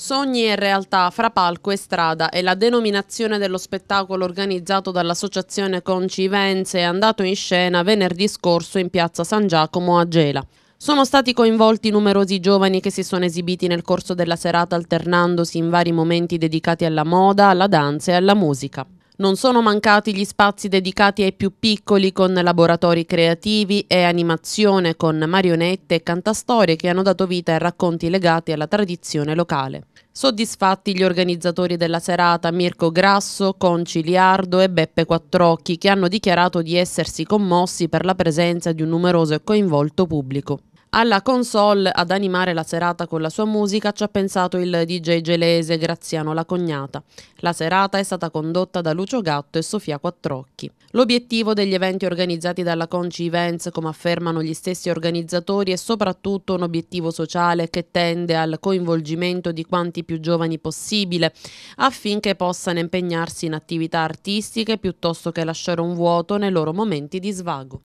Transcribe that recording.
Sogni e realtà fra palco e strada è la denominazione dello spettacolo organizzato dall'associazione Concivenze e andato in scena venerdì scorso in piazza San Giacomo a Gela. Sono stati coinvolti numerosi giovani che si sono esibiti nel corso della serata alternandosi in vari momenti dedicati alla moda, alla danza e alla musica. Non sono mancati gli spazi dedicati ai più piccoli con laboratori creativi e animazione con marionette e cantastorie che hanno dato vita ai racconti legati alla tradizione locale. Soddisfatti gli organizzatori della serata Mirko Grasso, Conci Conciliardo e Beppe Quattrocchi che hanno dichiarato di essersi commossi per la presenza di un numeroso e coinvolto pubblico. Alla console ad animare la serata con la sua musica ci ha pensato il DJ gelese Graziano La Cognata. La serata è stata condotta da Lucio Gatto e Sofia Quattrocchi. L'obiettivo degli eventi organizzati dalla Conci Events, come affermano gli stessi organizzatori, è soprattutto un obiettivo sociale che tende al coinvolgimento di quanti più giovani possibile, affinché possano impegnarsi in attività artistiche piuttosto che lasciare un vuoto nei loro momenti di svago.